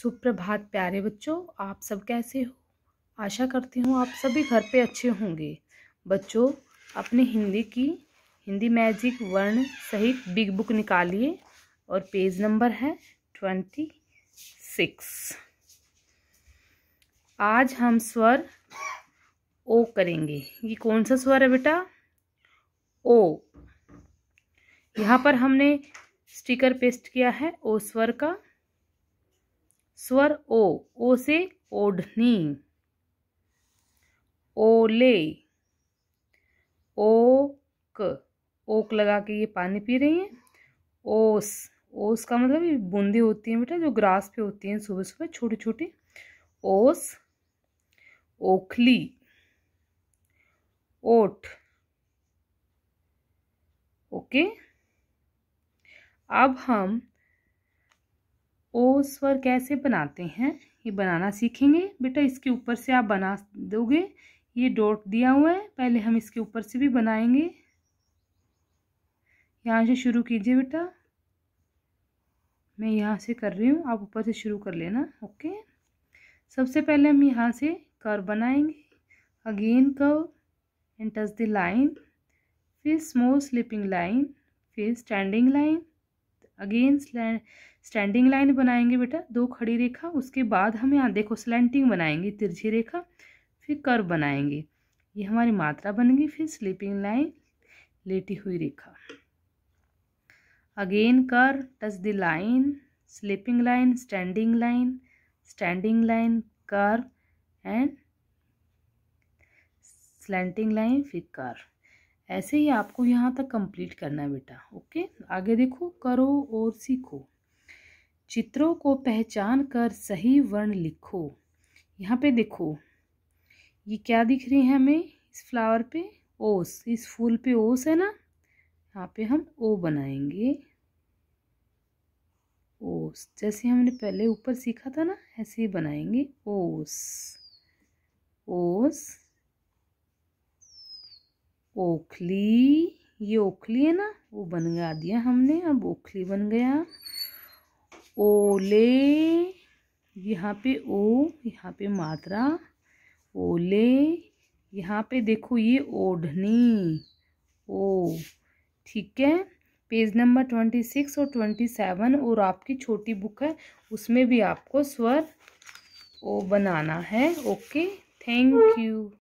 सुप्रभात प्यारे बच्चों आप सब कैसे हो आशा करती हूँ आप सभी घर पे अच्छे होंगे बच्चों अपने हिंदी की हिंदी मैजिक वर्ण सहित बिग बुक निकालिए और पेज नंबर है ट्वेंटी सिक्स आज हम स्वर ओ करेंगे ये कौन सा स्वर है बेटा ओ यहाँ पर हमने स्टिकर पेस्ट किया है ओ स्वर का स्वर ओ ओ से ओढ़नी ओले ओक ओक लगा के ये पानी पी रही हैं ओस ओस का मतलब ये बूंदी होती है बेटा जो ग्रास पे होती हैं सुबह सुबह छोटी छोटी ओस ओखली ओट ओके अब हम ओ स्वर कैसे बनाते हैं ये बनाना सीखेंगे बेटा इसके ऊपर से आप बना दोगे ये डॉट दिया हुआ है पहले हम इसके ऊपर से भी बनाएंगे यहाँ से शुरू कीजिए बेटा मैं यहाँ से कर रही हूँ आप ऊपर से शुरू कर लेना ओके सबसे पहले हम यहाँ से कर बनाएंगे again curve and touch the line फिर स्मॉल स्लिपिंग लाइन फिर standing line again standing line बनाएंगे बेटा दो खड़ी रेखा उसके बाद हम यहाँ देखो स्लैंटिंग बनाएंगे तिरछी रेखा फिर कर्व बनाएंगे ये हमारी मात्रा बनेगी फिर स्लीपिंग लाइन लेटी हुई रेखा again curve touch the line sleeping line standing line standing line curve and slanting line फिर कर्व ऐसे ही आपको यहाँ तक कंप्लीट करना है बेटा ओके आगे देखो करो और सीखो चित्रों को पहचान कर सही वर्ण लिखो यहाँ पे देखो ये क्या दिख रही है हमें इस फ्लावर पे ओस इस फूल पे ओस है ना यहाँ पे हम ओ बनाएंगे ओस जैसे हमने पहले ऊपर सीखा था ना ऐसे ही बनाएंगे ओस ओस ओखली ये ओखली है ना वो गया दिया हमने अब ओखली बन गया ओले यहाँ पे ओ यहाँ पे मात्रा ओले यहाँ पे देखो ये ओढ़नी ओ ठीक है पेज नंबर ट्वेंटी सिक्स और ट्वेंटी सेवन और आपकी छोटी बुक है उसमें भी आपको स्वर ओ बनाना है ओके थैंक यू